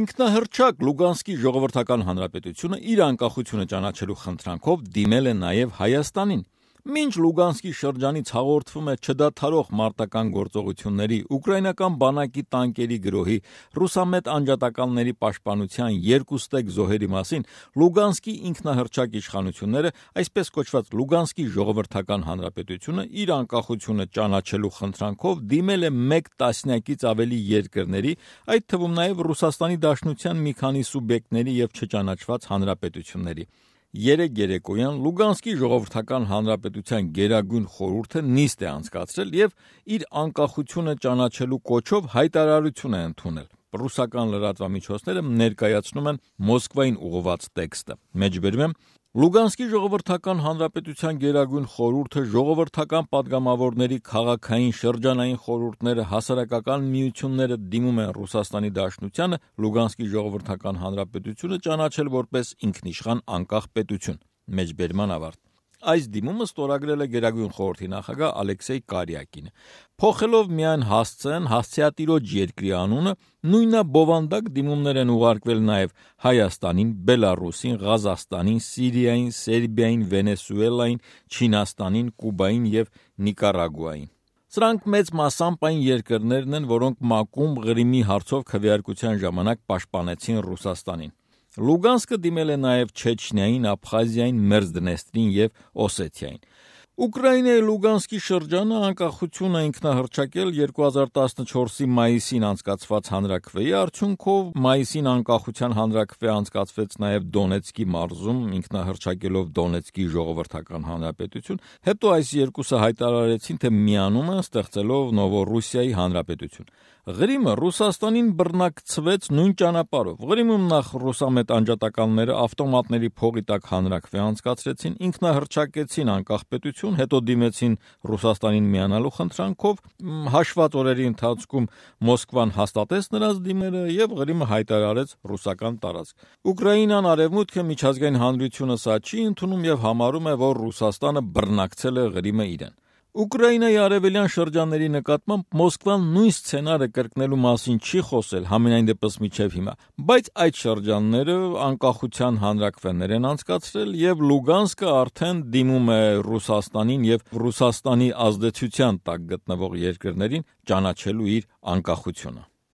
Ինքնահռչակ Լուգանսկի ժողովրդական հանրապետությունը իր անկախությունը ճանաչելու խնդրանքով դիմել է նաև Հայաստանին։ Մինչ Լուգանսկի շրջանից հաղորդվում է չդադարող մարտական գործողությունների, ուկրաինական բանակի տանկերի գրոհի, ռուսամետ անջատականների պաշտպանության երկուստեք զոհերի մասին Լուգանսկի ինքնահռչակ իշխանությունները, այսպես կոչված Լուգանսկի ժողովրդական հանրապետությունը իր անկախությունը ճանաչելու խնդրանքով դիմել է 1 տասնյակից ավելի երկրների, այդ թվում նաև Ռուսաստանի Դաշնության մի քանի սուբյեկտների եւ չճանաչված հանրապետությունների։ 3 երեկոյան Լուգանսկի ժողովրդական հանրապետության Գերագույն խորհուրդը նիստ է անցկացրել եւ իր անկախությունը ճանաչելու կոչով հայտարարություն է ընդունել։ Ռուսական լրատվամիջոցները ներկայացնում են Մոսկվային ուղղված տեքստը։ Մեջբերում եմ Լուգանսկի ժողովրդական հանրապետության գերագույն խորհուրդը ժողովրդական падգամավորների քաղաքային շրջանային խորհուրդները հասարակական միությունները դիմում են Ռուսաստանի Դաշնությանը Լուգանսկի ժողովրդական հանրապետությունը ճանաչել որպես ինքնիշխան անկախ պետություն մեջբերման ավարտ Այս դիմումը ստորագրել է Գերագույն խորհրդի նախագահ Ալեքսեյ Կարյակին։ Փոխելով միայն հասցեն հասցեատիրոջ երկրի անունը, նույնաբովանդակ դիմումներ են ուղարկվել նաև Հայաստանին, Բելարուսին, Ղազախստանին, Սիրիային, Սերբիային, Վենեսուելային, Չինաստանին, Կուբային եւ Նիկարագուային։ Սրանք մեծ մասամբ այն երկրներն են, որոնք մակում Ղրիմի հարցով քվեարկության ժամանակ պաշտպանեցին Ռուսաստանին։ Լուգանսկը դիմել է նաև Չեչնիային, Աբխազիային, Մերձդնեստրին եւ Օսեթիային։ Ուկրաինայի Լուգանսկի շրջանը անկախությունը ինքնահռչակել 2014-ի մայիսին անցկացված հանրակրվեի արդյունքով մայիսին անկախության հանրակրվե անցկացվեց նաև Դոնեցկի մարզում ինքնահռչակելով Դոնեցկի ժողովրդական հանրապետություն, հետո այս երկուսը հայտարարեցին, թե միանում են ստեղծելով Նովոռուսիայի հանրապետություն։ Ղրիմը Ռուսաստանին բռնակցվեց նույն ճանապարհով։ Ղրիմում նախ ռուսամետ անջատականները ավտոմատների փողի տակ հանրակրվե անցկացրեցին, ինքնահռչակեցին անկախ պետություն հաջողություն, հետո դիմեցին Ռուսաստանին միանալու խնդրանքով, հաշված օրերի ընթացքում Մոսկվան հաստատեց նրանց դիմերը եւ Ղրիմը հայտարարեց ռուսական տարածք։ Ուկրաինան արևմուտքը միջազգային հանրությունը սա չի ընդունում եւ համարում է, որ Ռուսաստանը բռնակցել է Ղրիմը իրեն։ Ուկրաինայի արևելյան շրջանների նկատմամբ Մոսկվան նույն սցենարը կրկնելու մասին չի խոսել համենայն դեպս միջև հիմա, բայց այդ շրջանները անկախության հանրակրվեներ են անցկացրել եւ Լուգանսկը արդեն դիմում է Ռուսաստանին եւ Ռուսաստանի ազդեցության տակ գտնվող երկրներին ճանաչելու իր անկախությունը։